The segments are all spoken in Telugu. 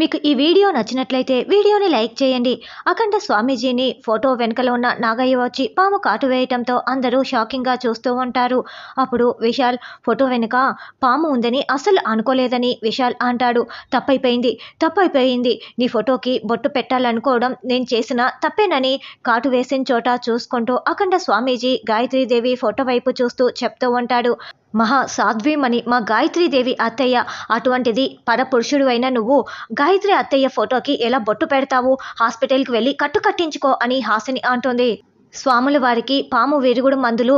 మీకు ఈ వీడియో నచ్చినట్లయితే వీడియోని లైక్ చేయండి అఖండ స్వామీజీని ఫోటో వెనుకలో ఉన్న నాగయ్య వచ్చి పాము కాటు వేయటంతో అందరూ షాకింగ్గా చూస్తూ ఉంటారు అప్పుడు విశాల్ ఫోటో వెనుక పాము ఉందని అసలు అనుకోలేదని విశాల్ అంటాడు తప్పైపోయింది తప్పైపోయింది నీ ఫోటోకి బొట్టు పెట్టాలనుకోవడం నేను చేసిన తప్పేనని కాటు వేసిన చోట చూసుకుంటూ అఖండ స్వామీజీ గాయత్రీదేవి ఫోటో వైపు చూస్తూ చెప్తూ ఉంటాడు మహా సాధ్వీమని మా గాయత్రీదేవి అత్తయ్య అటువంటిది పరపురుషుడు అయిన నువ్వు గాయత్రి అత్తయ్య ఫోటోకి ఎలా బొట్టు పెడతావు హాస్పిటల్కి వెళ్ళి కట్టు కట్టించుకో అని హాసిని అంటోంది స్వాముల వారికి పాము విరుగుడు మందులు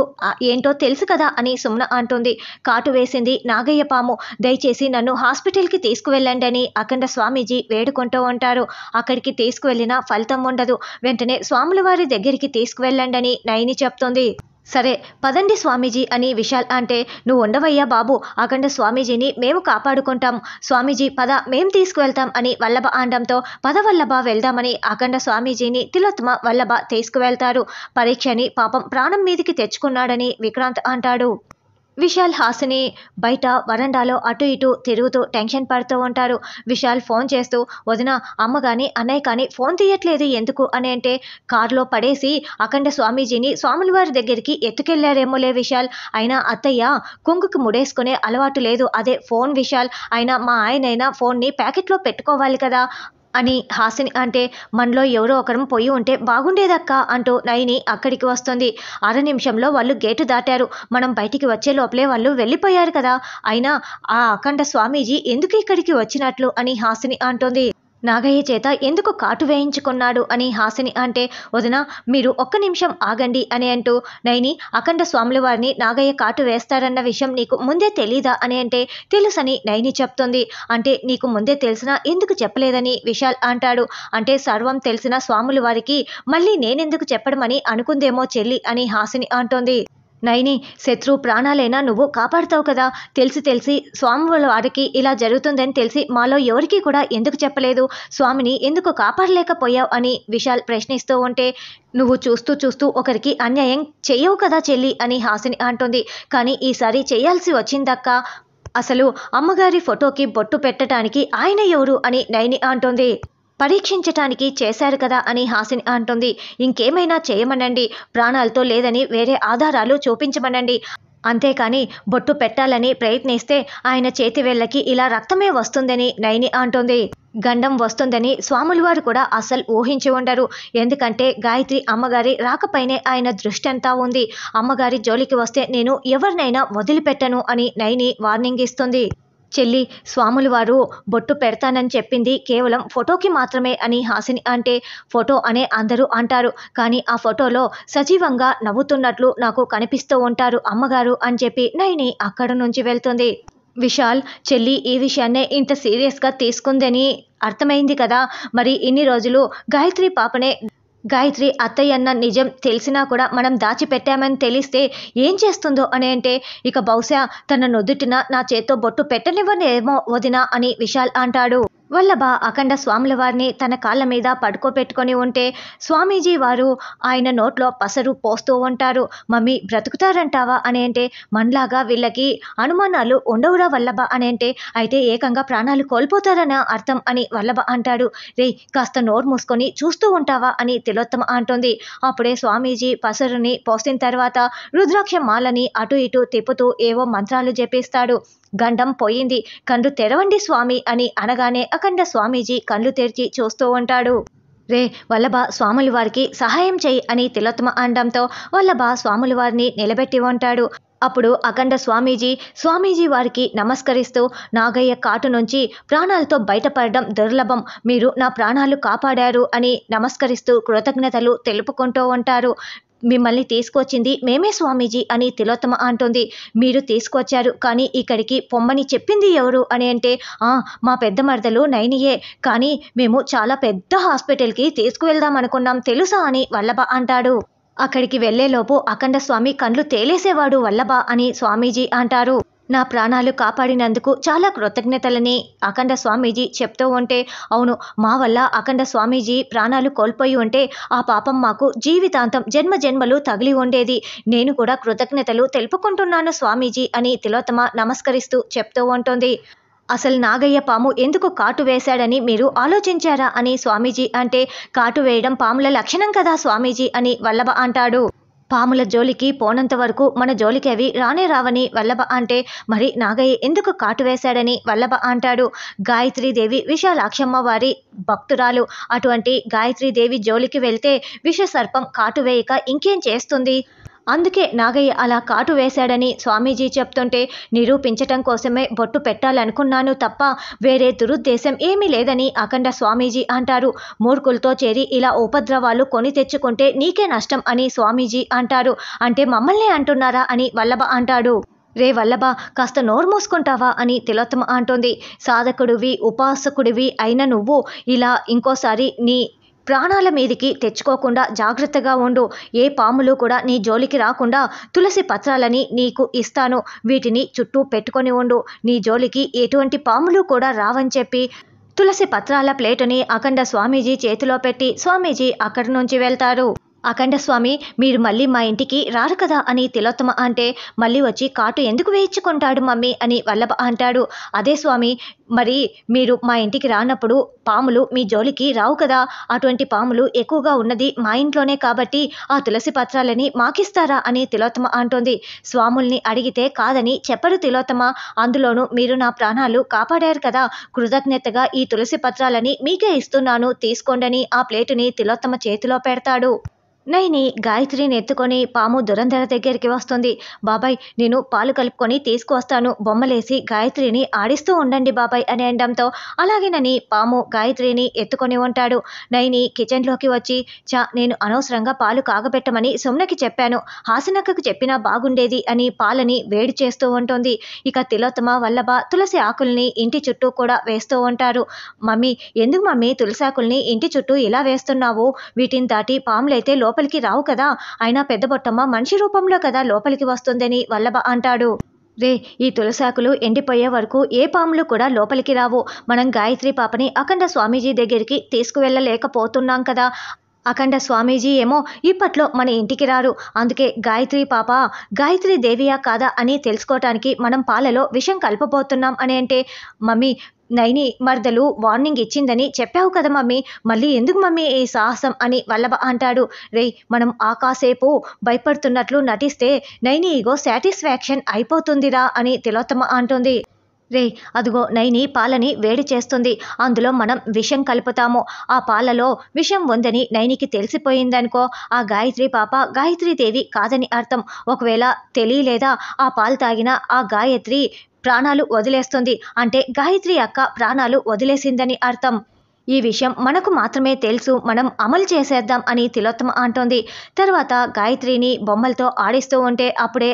ఏంటో తెలుసు కదా అని సుమ్న అంటుంది కాటు వేసింది నాగయ్య పాము దయచేసి నన్ను హాస్పిటల్కి తీసుకువెళ్ళండి అని అఖండ స్వామీజీ వేడుకుంటూ ఉంటారు అక్కడికి తీసుకువెళ్ళినా ఫలితం ఉండదు వెంటనే స్వాముల వారి దగ్గరికి తీసుకువెళ్ళండి అని నయని చెప్తుంది సరే పదండి స్వామీజీ అని విశాల్ అంటే నువ్వు ఉండవయ్యా బాబు అఖండ స్వామీజీని మేము కాపాడుకుంటాం స్వామీజీ పద మేం తీసుకువెళ్తాం అని వల్లభ ఆండంతో పద వల్లభ వెళ్దామని అఖండ స్వామీజీని తిలోత్మ వల్లభ తీసుకువెళ్తారు పరీక్షని పాపం ప్రాణం మీదికి తెచ్చుకున్నాడని విక్రాంత్ అంటాడు విశాల్ హాసిని బయట వరండాలో అటు ఇటు తిరుగుతూ టెన్షన్ పడుతూ ఉంటారు విశాల్ ఫోన్ చేస్తూ వదిన అమ్మ కానీ అన్నయ్య కానీ ఫోన్ తీయట్లేదు ఎందుకు అని అంటే కారులో పడేసి అఖండ స్వామీజీని స్వాముల వారి దగ్గరికి ఎత్తుకెళ్లారేమోలే విశాల్ అయినా అత్తయ్య కుంగుకు ముడేసుకునే అలవాటు లేదు అదే ఫోన్ విశాల్ అయినా మా ఆయనైనా ఫోన్ని ప్యాకెట్లో పెట్టుకోవాలి కదా అని హాసిని అంటే మనలో ఎవరో ఒకరం పోయి ఉంటే బాగుండేదక్క అంటూ నయని అక్కడికి వస్తుంది అర నిమిషంలో వాళ్ళు గేటు దాటారు మనం బయటికి వచ్చే లోపలే వాళ్ళు వెళ్ళిపోయారు కదా అయినా ఆ అఖండ స్వామీజీ ఎందుకు ఇక్కడికి వచ్చినట్లు అని హాసిని అంటుంది నాగయ్య చేత ఎందుకు కాటు వేయించుకున్నాడు అని హాసిని అంటే వదిన మీరు ఒక్క నిమిషం ఆగండి అని అంటూ నైని అఖండ స్వాముల వారిని నాగయ్య కాటు వేస్తారన్న విషయం నీకు ముందే తెలీదా అని అంటే తెలుసని నైని చెప్తుంది అంటే నీకు ముందే తెలిసినా ఎందుకు చెప్పలేదని విశాల్ అంటాడు అంటే సర్వం తెలిసిన స్వాముల వారికి మళ్ళీ నేనెందుకు చెప్పడమని అనుకుందేమో చెల్లి అని హాసిని అంటోంది నైని శత్రు ప్రాణాలైనా నువ్వు కాపాడుతావు కదా తెలిసి తెలిసి స్వామి వారికి ఇలా జరుగుతుందని తెలిసి మాలో ఎవరికీ కూడా ఎందుకు చెప్పలేదు స్వామిని ఎందుకు కాపాడలేకపోయావు అని విశాల్ ప్రశ్నిస్తూ ఉంటే నువ్వు చూస్తూ చూస్తూ ఒకరికి అన్యాయం చేయవు కదా చెల్లి అని హాసిని అంటుంది కానీ ఈసారి చేయాల్సి వచ్చిందక్క అసలు అమ్మగారి ఫోటోకి బొట్టు పెట్టడానికి ఆయన ఎవరు అని నైని అంటుంది పరీక్షించటానికి చేశారు కదా అని హాసిని అంటుంది ఇంకేమైనా చేయమనండి ప్రాణాలతో లేదని వేరే ఆధారాలు చూపించమనండి అంతేకాని బొట్టు పెట్టాలని ప్రయత్నిస్తే ఆయన చేతి వేళ్ళకి ఇలా రక్తమే వస్తుందని నయని అంటుంది గండం వస్తుందని స్వాములవారు కూడా అసలు ఊహించి ఉండరు ఎందుకంటే గాయత్రి అమ్మగారి రాకపైనే ఆయన దృష్టి అంతా ఉంది అమ్మగారి జోలికి వస్తే నేను ఎవరినైనా వదిలిపెట్టను అని నయని వార్నింగ్ ఇస్తుంది చెల్లి స్వాములు వారు బొట్టు పెడతానని చెప్పింది కేవలం ఫోటోకి మాత్రమే అని హాసిని అంటే ఫోటో అనే అందరూ అంటారు కానీ ఆ ఫోటోలో సజీవంగా నవ్వుతున్నట్లు నాకు కనిపిస్తూ ఉంటారు అమ్మగారు అని చెప్పి నైని అక్కడ నుంచి వెళ్తుంది విశాల్ చెల్లి ఈ విషయాన్నే ఇంత సీరియస్గా తీసుకుందని అర్థమైంది కదా మరి ఇన్ని రోజులు గాయత్రి పాపనే గాయత్రి అత్తయ్యన్న నిజం తెలిసినా కూడా మనం దాచిపెట్టామని తెలిస్తే ఏం చేస్తుందో అని అంటే ఇక బహుశా తన నుదుటిన నా చేత్తో బొట్టు పెట్టనివ్వనేమో వదినా అని విశాల్ అంటాడు వల్లభ అఖండ స్వాముల వారిని తన కాళ్ళ మీద పడుకోబెట్టుకొని ఉంటే స్వామీజీ వారు ఆయన నోట్లో పసరు పోస్తూ ఉంటారు మమ్మీ బ్రతుకుతారంటావా అని అంటే మనలాగా వీళ్ళకి అనుమానాలు ఉండవురా వల్లభ అని అంటే అయితే ఏకంగా ప్రాణాలు కోల్పోతారన్న అర్థం అని వల్లభ అంటాడు రే కాస్త నోరు మూసుకొని చూస్తూ ఉంటావా అని తిలోత్తమ అంటుంది అప్పుడే స్వామీజీ పసరుని పోసిన తర్వాత రుద్రాక్ష మాలని అటు ఇటు తిప్పుతూ ఏవో మంత్రాలు జపిస్తాడు గండం పోయింది కండ్లు తెరవండి స్వామి అని అనగానే అఖండ స్వామీజీ కళ్ళు తెరిచి చూస్తూ ఉంటాడు రే వల్లభ స్వాములు వారికి సహాయం చేయి అని తిలోత్తమ అనడంతో వల్లభ స్వాములు వారిని నిలబెట్టి ఉంటాడు అప్పుడు అఖండ స్వామీజీ స్వామీజీ వారికి నమస్కరిస్తూ నాగయ్య కాటు నుంచి ప్రాణాలతో బయటపడడం దుర్లభం మీరు నా ప్రాణాలు కాపాడారు అని నమస్కరిస్తూ కృతజ్ఞతలు తెలుపుకుంటూ ఉంటారు మిమ్మల్ని తీసుకొచ్చింది మేమే స్వామీజీ అని తిలోత్తమ అంటుంది మీరు తీసుకొచ్చారు కానీ ఇక్కడికి పొమ్మని చెప్పింది ఎవరు అని అంటే మా పెద్ద మరదలు నైనియే కానీ మేము చాలా పెద్ద హాస్పిటల్కి తీసుకువెళ్దాం అనుకున్నాం తెలుసా అని వల్లభ అంటాడు అక్కడికి వెళ్లేలోపు అఖండ స్వామి కండ్లు తేలేసేవాడు వల్లభ అని స్వామీజీ అంటారు నా ప్రాణాలు కాపాడినందుకు చాలా కృతజ్ఞతలని అఖండ స్వామీజీ చెప్తూ ఉంటే అవును మా వల్ల అఖండ స్వామీజీ ప్రాణాలు కోల్పోయి ఉంటే ఆ పాపం మాకు జీవితాంతం జన్మ జన్మలు తగిలి ఉండేది నేను కూడా కృతజ్ఞతలు తెలుపుకుంటున్నాను స్వామీజీ అని తిలోత్తమ నమస్కరిస్తూ చెప్తూ ఉంటుంది అసలు నాగయ్య పాము ఎందుకు కాటు వేశాడని మీరు ఆలోచించారా అని స్వామీజీ అంటే కాటు వేయడం పాముల లక్షణం కదా స్వామీజీ అని వల్లభ అంటాడు పాముల జోలికి పోనంత వరకు మన జోలికి అవి రానే రావని వల్లభ అంటే మరి నాగయ్య ఎందుకు కాటు వేశాడని వల్లభ అంటాడు గాయత్రీదేవి విశాలాక్షమ్మ వారి భక్తురాలు అటువంటి గాయత్రీదేవి జోలికి వెళ్తే విష సర్పం కాటు వేయక ఇంకేం చేస్తుంది అందుకే నాగయ్య అలా కాటు వేశాడని స్వామీజీ చెప్తుంటే నిరూపించటం కోసమే బొట్టు పెట్టాలనుకున్నాను తప్ప వేరే దురుద్దేశం ఏమీ లేదని అఖండ స్వామీజీ అంటారు మూర్ఖులతో చేరి ఇలా ఉపద్రవాలు కొని తెచ్చుకుంటే నీకే నష్టం అని స్వామీజీ అంటారు అంటే మమ్మల్నే అంటున్నారా అని వల్లభ అంటాడు రే వల్లభ కాస్త నోరు మూసుకుంటావా అని తిలోత్తమ అంటుంది సాధకుడివి ఉపాసకుడివి అయిన నువ్వు ఇలా ఇంకోసారి నీ ప్రాణాల మీదికి తెచ్చుకోకుండా జాగ్రత్తగా ఉండు ఏ పాములు కూడా నీ జోలికి రాకుండా తులసి పత్రాలని నీకు ఇస్తాను వీటిని చుట్టూ పెట్టుకొని ఉండు నీ జోలికి ఎటువంటి పాములు కూడా రావని చెప్పి తులసి పత్రాల ప్లేటుని అఖండ స్వామీజీ చేతిలో పెట్టి స్వామీజీ అక్కడి నుంచి వెళ్తారు అఖండ స్వామి మీరు మళ్ళీ మా ఇంటికి రారు కదా అని తిలోత్తమ అంటే మళ్ళీ వచ్చి కాటు ఎందుకు వేయించుకుంటాడు మమ్మీ అని వల్లభ అంటాడు అదే స్వామి మరి మీరు మా ఇంటికి రానప్పుడు పాములు మీ జోలికి రావు కదా అటువంటి పాములు ఎక్కువగా ఉన్నది మా ఇంట్లోనే కాబట్టి ఆ తులసి పత్రాలని మాకిస్తారా అని తిలోత్తమ అంటోంది స్వాముల్ని అడిగితే కాదని చెప్పరు తిలోత్తమ అందులోనూ మీరు నా ప్రాణాలు కాపాడారు కదా కృతజ్ఞతగా ఈ తులసి పత్రాలని మీకే ఇస్తున్నాను తీసుకోండని ఆ ప్లేటుని తిలోత్తమ చేతిలో పెడతాడు నయని గాయత్రిని ఎత్తుకొని పాము దురంధర దగ్గరికి వస్తుంది బాబాయ్ నేను పాలు కలుపుకొని తీసుకువస్తాను బొమ్మలేసి గాయత్రిని ఆడిస్తూ ఉండండి బాబాయ్ అని అనడంతో అలాగేనని పాము గాయత్రిని ఎత్తుకొని ఉంటాడు నయని కిచెన్లోకి వచ్చి చా నేను అనవసరంగా పాలు కాగబెట్టమని సుమ్నకి చెప్పాను హాసనక్కకు చెప్పినా బాగుండేది అని పాలని వేడి చేస్తూ ఉంటుంది ఇక తిలోత్తమ వల్లభ తులసి ఆకుల్ని ఇంటి చుట్టూ కూడా వేస్తూ ఉంటారు మమ్మీ ఎందుకు మమ్మీ తులసి ఆకుల్ని ఇంటి చుట్టూ ఇలా వేస్తున్నావు వీటిని దాటి పాములైతే లోపల లోపలికి రావు కదా అయినా పెద్ద బొట్టమ్మ మనిషి రూపంలో కదా లోపలికి వస్తుందని వల్లభ అంటాడు రే ఈ తులసాకులు ఎండిపోయే వరకు ఏ పాములు కూడా లోపలికి రావు మనం గాయత్రి పాపని అఖండ స్వామీజీ దగ్గరికి తీసుకువెళ్ళలేకపోతున్నాం కదా అఖండ స్వామీజీ ఏమో ఇప్పట్లో మన ఇంటికి రారు అందుకే గాయత్రి పాప గాయత్రి దేవియా కాదా అని తెలుసుకోవటానికి మనం పాలలో విషం కలపబోతున్నాం అని అంటే మమ్మీ నైని మర్దలు వార్నింగ్ ఇచ్చిందని చెప్పావు కదా మమ్మీ మళ్ళీ ఎందుకు మమ్మీ ఈ సాహసం అని వల్లభ అంటాడు రే మనం ఆకాసేపు భయపడుతున్నట్లు నటిస్తే నైని ఇగో సాటిస్ఫాక్షన్ అయిపోతుందిరా అని తిలోత్తమ అంటుంది రే అదిగో నైని పాలని వేడి చేస్తుంది అందులో మనం విషం కలుపుతాము ఆ పాలలో విషం ఉందని నైనికి తెలిసిపోయిందనుకో ఆ గాయత్రి పాప గాయత్రీదేవి కాదని అర్థం ఒకవేళ తెలియలేదా ఆ పాలు తాగిన ఆ గాయత్రి ప్రాణాలు వదిలేస్తుంది అంటే గాయత్రి అక్క ప్రాణాలు వదిలేసిందని అర్థం ఈ విషయం మనకు మాత్రమే తెలుసు మనం అమలు చేసేద్దాం అని తిలోత్తమ అంటోంది తర్వాత గాయత్రిని బొమ్మలతో ఆడిస్తూ ఉంటే అప్పుడే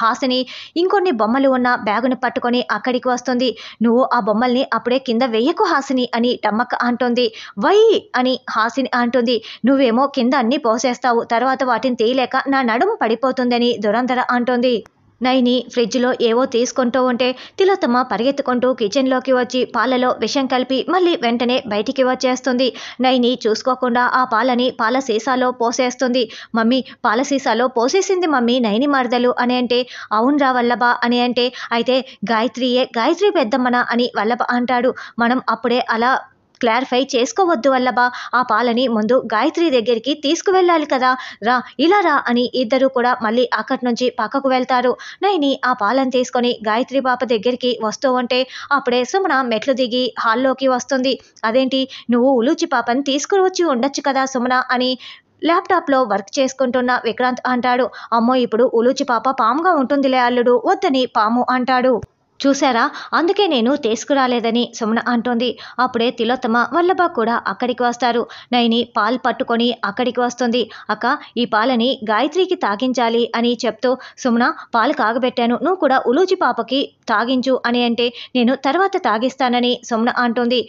హాసిని ఇంకొన్ని బొమ్మలు ఉన్న బ్యాగును పట్టుకొని అక్కడికి వస్తుంది నువ్వు ఆ బొమ్మల్ని అప్పుడే కింద వెయ్యకు హాసిని అని టమ్మక్క అంటోంది వై అని హాసిని అంటుంది నువ్వేమో కింద అన్నీ పోసేస్తావు తర్వాత వాటిని తీయలేక నా నడుము పడిపోతుందని దురంధర అంటోంది నైని ఫ్రిడ్జ్లో ఏవో తీసుకుంటూ ఉంటే తిలోత్తమ పరిగెత్తుకుంటూ కిచెన్లోకి వచ్చి పాలలో విషం కలిపి మళ్ళీ వెంటనే బయటికి వచ్చేస్తుంది నైని చూసుకోకుండా ఆ పాలని పాల సీసాలో పోసేస్తుంది మమ్మీ పాల సీసాలో పోసేసింది మమ్మీ నైని మరదలు అని అంటే రా వల్లభ అని అంటే అయితే గాయత్రియే గాయత్రి పెద్దమ్మన అని వల్లభ అంటాడు మనం అప్పుడే అలా క్లారిఫై చేసుకోవద్దు వల్లబా ఆ పాలని ముందు గాయత్రి దగ్గరికి తీసుకువెళ్ళాలి కదా రా ఇలా రా అని ఇద్దరు కూడా మళ్ళీ అక్కడి నుంచి పక్కకు వెళ్తారు నైని ఆ పాలను తీసుకొని గాయత్రి పాప దగ్గరికి వస్తూ ఉంటే అప్పుడే సుమన మెట్లు దిగి హాల్లోకి వస్తుంది అదేంటి నువ్వు ఉలూచి పాపని తీసుకువచ్చి ఉండొచ్చు కదా సుమన అని ల్యాప్టాప్లో వర్క్ చేసుకుంటున్న విక్రాంత్ అంటాడు అమ్మో ఇప్పుడు ఉలూచి పాప పాముగా ఉంటుందిలే అల్లుడు వద్దని పాము అంటాడు చూసారా అందుకే నేను తీసుకురాలేదని సుమన అంటోంది అప్పుడే తిలోత్తమ వల్లభ కూడా అక్కడికి వస్తారు నైని పాలు పట్టుకొని అక్కడికి వస్తుంది అక్క ఈ పాలని గాయత్రికి తాగించాలి అని చెప్తూ సుమన పాలు కాగబెట్టాను నువ్వు కూడా ఉలూచి పాపకి తాగించు అని అంటే నేను తర్వాత తాగిస్తానని సుమన అంటోంది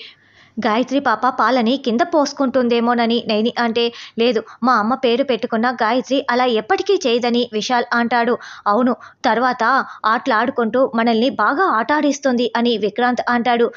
గాయత్రి పాప పాలని కింద పోసుకుంటుందేమోనని నైని అంటే లేదు మా అమ్మ పేరు పెట్టుకున్న గాయత్రి అలా ఎప్పటికీ చేయదని విశాల్ అంటాడు అవును తర్వాత ఆటలాడుకుంటూ మనల్ని బాగా ఆటాడిస్తుంది అని విక్రాంత్ అంటాడు